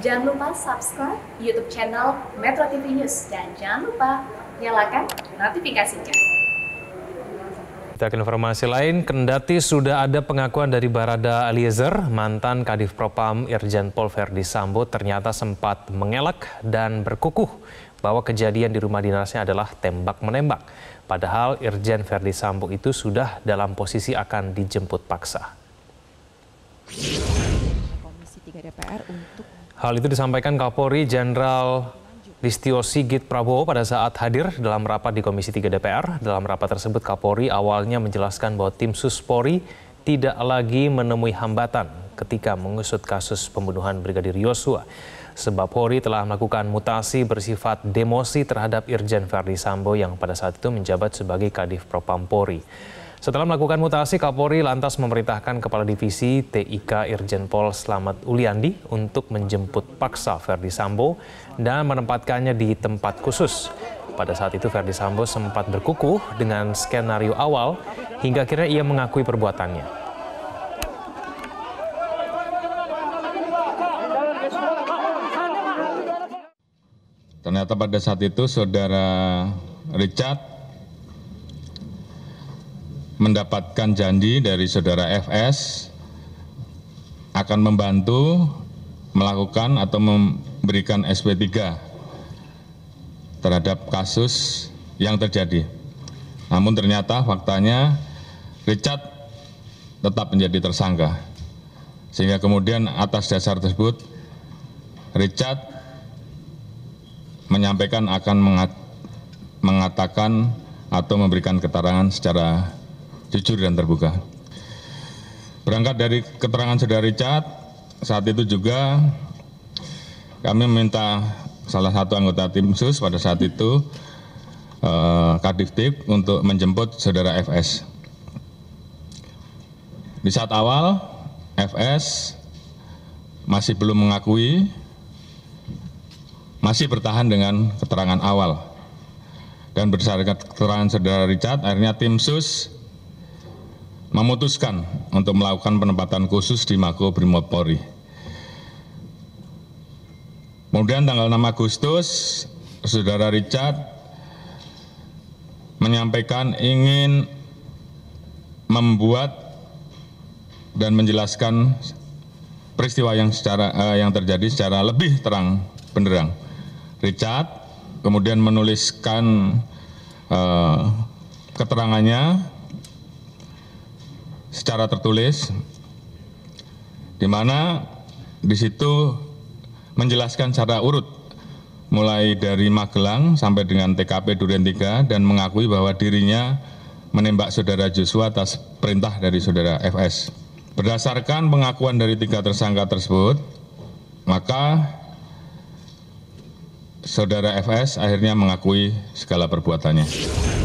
Jangan lupa subscribe YouTube channel Metro TV News dan jangan lupa nyalakan notifikasinya. Kita ke informasi lain, kendati sudah ada pengakuan dari Barada Eliezer, mantan Kadif Propam Irjen Pol Verdi Sambo ternyata sempat mengelak dan berkukuh bahwa kejadian di rumah dinasnya adalah tembak-menembak. Padahal Irjen Verdi Sambo itu sudah dalam posisi akan dijemput paksa. Hal itu disampaikan Kapolri Jenderal Listio Sigit Prabowo pada saat hadir dalam rapat di Komisi 3 DPR. Dalam rapat tersebut Kapolri awalnya menjelaskan bahwa tim Suspori tidak lagi menemui hambatan ketika mengusut kasus pembunuhan Brigadir Yosua. Sebab Polri telah melakukan mutasi bersifat demosi terhadap Irjen Verdi Sambo yang pada saat itu menjabat sebagai Kadif Propam Polri. Setelah melakukan mutasi, Kapolri lantas memerintahkan Kepala Divisi TIK Irjen Pol Slamet Uliandi untuk menjemput paksa Verdi Sambo dan menempatkannya di tempat khusus. Pada saat itu Verdi Sambo sempat berkukuh dengan skenario awal hingga akhirnya ia mengakui perbuatannya. Ternyata pada saat itu saudara Richard mendapatkan janji dari saudara fs akan membantu melakukan atau memberikan sp3 terhadap kasus yang terjadi. Namun ternyata faktanya Richard tetap menjadi tersangka. Sehingga kemudian atas dasar tersebut Richard menyampaikan akan mengatakan atau memberikan keterangan secara jujur dan terbuka. Berangkat dari keterangan saudara Richard, saat itu juga kami meminta salah satu anggota tim sus pada saat itu eh, Kadif Tip untuk menjemput saudara FS. Di saat awal FS masih belum mengakui, masih bertahan dengan keterangan awal. Dan berdasarkan keterangan saudara Richard, akhirnya tim SUS memutuskan untuk melakukan penempatan khusus di Mako Brimob Polri. Kemudian tanggal 6 Agustus, Saudara Richard menyampaikan ingin membuat dan menjelaskan peristiwa yang secara eh, yang terjadi secara lebih terang benderang. Richard kemudian menuliskan eh, keterangannya secara tertulis di mana di situ menjelaskan secara urut mulai dari Magelang sampai dengan TKP Duren Tiga dan mengakui bahwa dirinya menembak saudara Joshua atas perintah dari saudara FS. Berdasarkan pengakuan dari tiga tersangka tersebut, maka saudara FS akhirnya mengakui segala perbuatannya.